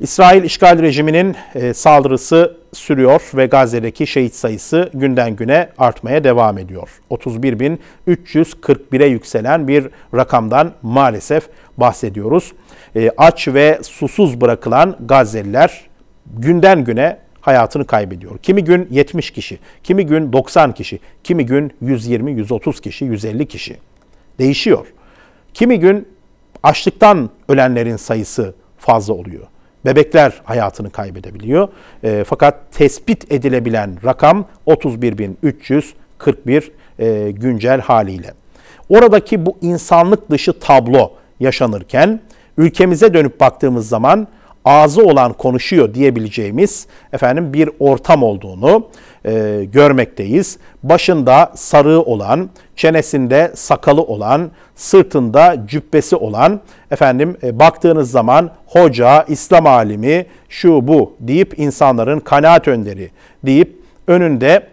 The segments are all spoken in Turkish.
İsrail işgal rejiminin e, saldırısı sürüyor ve Gazze'deki şehit sayısı günden güne artmaya devam ediyor. 31.341'e yükselen bir rakamdan maalesef bahsediyoruz. E, aç ve susuz bırakılan Gazze'liler günden güne hayatını kaybediyor. Kimi gün 70 kişi, kimi gün 90 kişi, kimi gün 120, 130 kişi, 150 kişi. Değişiyor. Kimi gün açlıktan ölenlerin sayısı fazla oluyor bebekler hayatını kaybedebiliyor. E, fakat tespit edilebilen rakam 31.341 e, güncel haliyle. Oradaki bu insanlık dışı tablo yaşanırken ülkemize dönüp baktığımız zaman ağzı olan konuşuyor diyebileceğimiz efendim bir ortam olduğunu e, görmekteyiz. Başında sarığı olan, çenesinde sakalı olan, sırtında cübbesi olan efendim e, baktığınız zaman hoca, İslam alimi şu bu deyip insanların kanaat önderi deyip önünde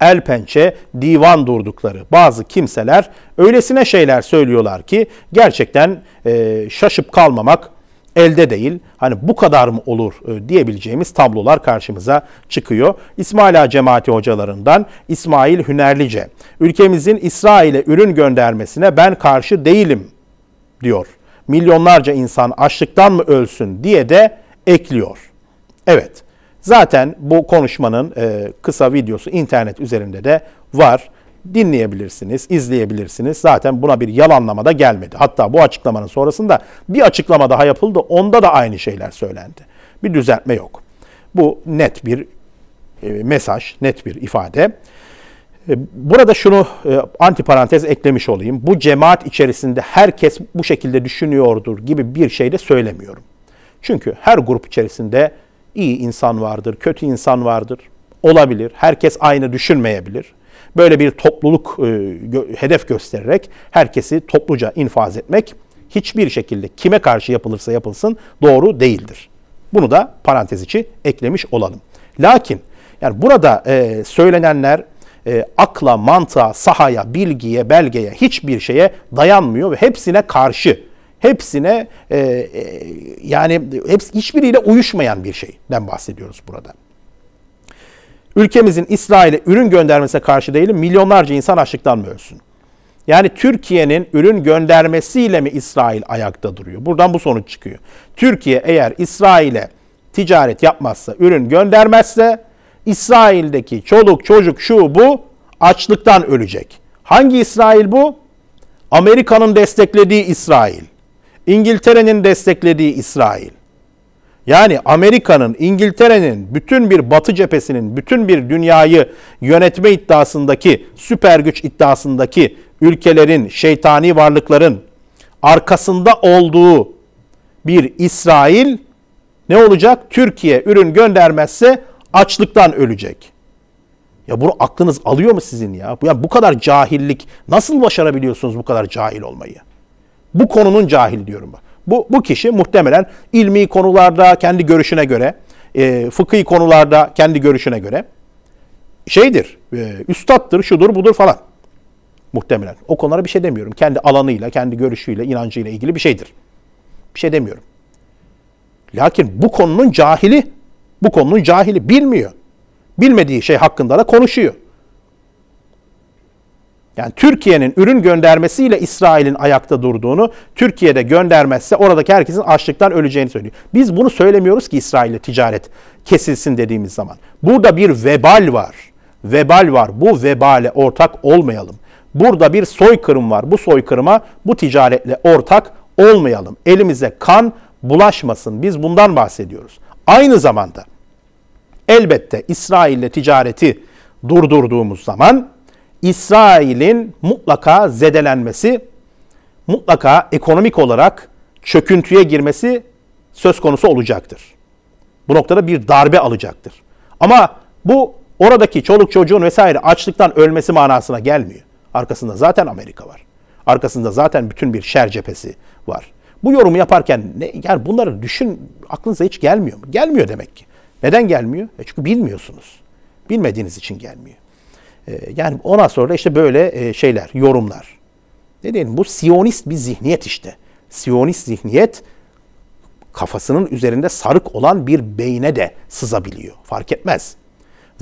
el pençe divan durdukları bazı kimseler öylesine şeyler söylüyorlar ki gerçekten e, şaşıp kalmamak elde değil. Hani bu kadar mı olur e, diyebileceğimiz tablolar karşımıza çıkıyor. İsmaila Ağa cemaati hocalarından İsmail Hünerlice. Ülkemizin İsrail'e ürün göndermesine ben karşı değilim diyor. Milyonlarca insan açlıktan mı ölsün diye de ekliyor. Evet. Zaten bu konuşmanın e, kısa videosu internet üzerinde de var dinleyebilirsiniz, izleyebilirsiniz. Zaten buna bir yalanlama da gelmedi. Hatta bu açıklamanın sonrasında bir açıklama daha yapıldı. Onda da aynı şeyler söylendi. Bir düzeltme yok. Bu net bir e, mesaj, net bir ifade. E, burada şunu e, antiparantez eklemiş olayım. Bu cemaat içerisinde herkes bu şekilde düşünüyordur gibi bir şey de söylemiyorum. Çünkü her grup içerisinde iyi insan vardır, kötü insan vardır. Olabilir. Herkes aynı düşünmeyebilir. Böyle bir topluluk e, gö- hedef göstererek herkesi topluca infaz etmek hiçbir şekilde kime karşı yapılırsa yapılsın doğru değildir. Bunu da parantez içi eklemiş olalım. Lakin yani burada e, söylenenler e, akla, mantığa, sahaya, bilgiye, belgeye hiçbir şeye dayanmıyor ve hepsine karşı, hepsine e, e, yani hepsi, hiçbiriyle uyuşmayan bir şeyden bahsediyoruz burada. Ülkemizin İsrail'e ürün göndermesine karşı değilim. Milyonlarca insan açlıktan mı ölsün? Yani Türkiye'nin ürün göndermesiyle mi İsrail ayakta duruyor? Buradan bu sonuç çıkıyor. Türkiye eğer İsrail'e ticaret yapmazsa, ürün göndermezse İsrail'deki çoluk çocuk şu bu açlıktan ölecek. Hangi İsrail bu? Amerika'nın desteklediği İsrail. İngiltere'nin desteklediği İsrail. Yani Amerika'nın, İngiltere'nin, bütün bir batı cephesinin, bütün bir dünyayı yönetme iddiasındaki, süper güç iddiasındaki ülkelerin, şeytani varlıkların arkasında olduğu bir İsrail ne olacak? Türkiye ürün göndermezse açlıktan ölecek. Ya bunu aklınız alıyor mu sizin ya? ya bu kadar cahillik nasıl başarabiliyorsunuz bu kadar cahil olmayı? Bu konunun cahil diyorum bak. Bu, bu kişi muhtemelen ilmi konularda kendi görüşüne göre, e, fıkhi konularda kendi görüşüne göre şeydir, e, üstattır, şudur budur falan muhtemelen. O konulara bir şey demiyorum. Kendi alanıyla, kendi görüşüyle, inancıyla ilgili bir şeydir. Bir şey demiyorum. Lakin bu konunun cahili, bu konunun cahili bilmiyor. Bilmediği şey hakkında da konuşuyor. Yani Türkiye'nin ürün göndermesiyle İsrail'in ayakta durduğunu, Türkiye'de göndermezse oradaki herkesin açlıktan öleceğini söylüyor. Biz bunu söylemiyoruz ki İsrail'le ticaret kesilsin dediğimiz zaman. Burada bir vebal var. Vebal var. Bu vebale ortak olmayalım. Burada bir soykırım var. Bu soykırıma bu ticaretle ortak olmayalım. Elimize kan bulaşmasın. Biz bundan bahsediyoruz. Aynı zamanda elbette İsrail'le ticareti durdurduğumuz zaman İsrail'in mutlaka zedelenmesi, mutlaka ekonomik olarak çöküntüye girmesi söz konusu olacaktır. Bu noktada bir darbe alacaktır. Ama bu oradaki çoluk çocuğun vesaire açlıktan ölmesi manasına gelmiyor. Arkasında zaten Amerika var. Arkasında zaten bütün bir şer cephesi var. Bu yorumu yaparken ne, yani bunları düşün aklınıza hiç gelmiyor mu? Gelmiyor demek ki. Neden gelmiyor? E çünkü bilmiyorsunuz. Bilmediğiniz için gelmiyor. Ee, yani ona sonra işte böyle e, şeyler, yorumlar. Ne diyelim bu siyonist bir zihniyet işte. Siyonist zihniyet kafasının üzerinde sarık olan bir beyne de sızabiliyor. Fark etmez.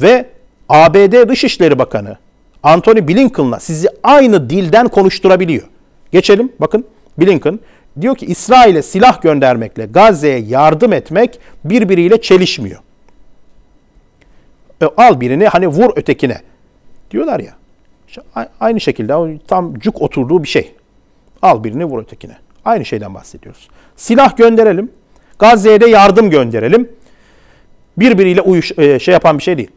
Ve ABD Dışişleri Bakanı Anthony Blinken'la sizi aynı dilden konuşturabiliyor. Geçelim bakın Blinken diyor ki İsrail'e silah göndermekle Gazze'ye yardım etmek birbiriyle çelişmiyor. E, al birini hani vur ötekine diyorlar ya. İşte aynı şekilde tam cuk oturduğu bir şey. Al birini vur ötekine. Aynı şeyden bahsediyoruz. Silah gönderelim. Gazze'ye de yardım gönderelim. Birbiriyle uyuş, e, şey yapan bir şey değil.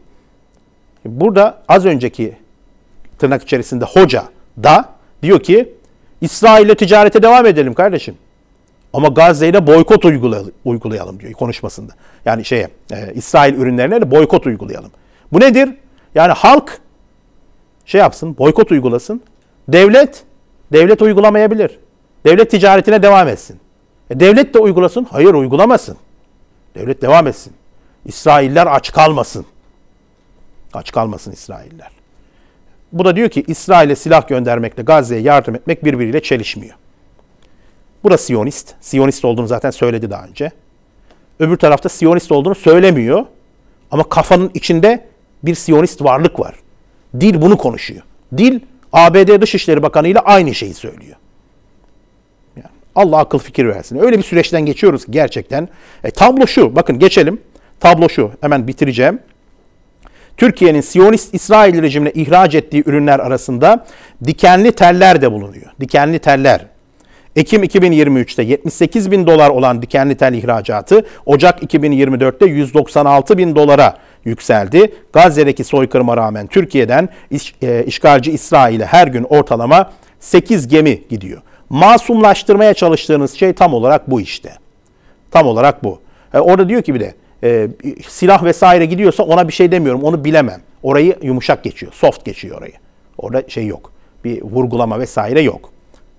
Burada az önceki tırnak içerisinde hoca da diyor ki İsrail'le ticarete devam edelim kardeşim. Ama Gazze ile boykot uygulayalım diyor konuşmasında. Yani şeye e, İsrail ürünlerine de boykot uygulayalım. Bu nedir? Yani halk şey yapsın, boykot uygulasın. Devlet, devlet uygulamayabilir. Devlet ticaretine devam etsin. E devlet de uygulasın. Hayır uygulamasın. Devlet devam etsin. İsrailler aç kalmasın. Aç kalmasın İsrailler. Bu da diyor ki İsrail'e silah göndermekle Gazze'ye yardım etmek birbiriyle çelişmiyor. burası da Siyonist. Siyonist olduğunu zaten söyledi daha önce. Öbür tarafta Siyonist olduğunu söylemiyor. Ama kafanın içinde bir Siyonist varlık var. Dil bunu konuşuyor. Dil ABD Dışişleri Bakanı ile aynı şeyi söylüyor. Yani Allah akıl fikir versin. Öyle bir süreçten geçiyoruz gerçekten. E, tablo şu. Bakın geçelim. Tablo şu. Hemen bitireceğim. Türkiye'nin Siyonist İsrail rejimine ihraç ettiği ürünler arasında dikenli teller de bulunuyor. Dikenli teller. Ekim 2023'te 78 bin dolar olan dikenli tel ihracatı Ocak 2024'te 196 bin dolara yükseldi. Gazze'deki soykırıma rağmen Türkiye'den iş, e, işgalci İsrail'e her gün ortalama 8 gemi gidiyor. Masumlaştırmaya çalıştığınız şey tam olarak bu işte. Tam olarak bu. E, orada diyor ki bir de e, silah vesaire gidiyorsa ona bir şey demiyorum onu bilemem. Orayı yumuşak geçiyor, soft geçiyor orayı. Orada şey yok. Bir vurgulama vesaire yok.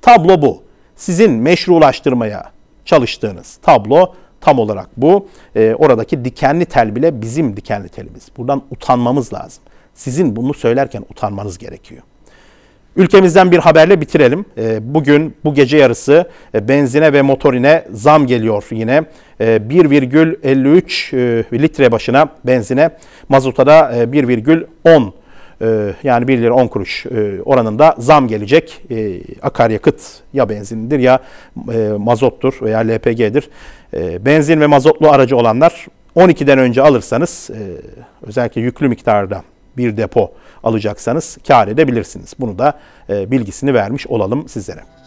Tablo bu. Sizin meşrulaştırmaya çalıştığınız tablo tam olarak bu. E, oradaki dikenli tel bile bizim dikenli telimiz. Buradan utanmamız lazım. Sizin bunu söylerken utanmanız gerekiyor. Ülkemizden bir haberle bitirelim. Ee, bugün bu gece yarısı e, benzine ve motorine zam geliyor yine. 1,53 ee, e, litre başına benzine, mazota da 1,10 e, ee, yani 1 lira 10 kuruş e, oranında zam gelecek. E, ee, akaryakıt ya benzindir ya e, mazottur veya LPG'dir. Ee, benzin ve mazotlu aracı olanlar 12'den önce alırsanız e, özellikle yüklü miktarda bir depo alacaksanız kar edebilirsiniz. Bunu da bilgisini vermiş olalım sizlere.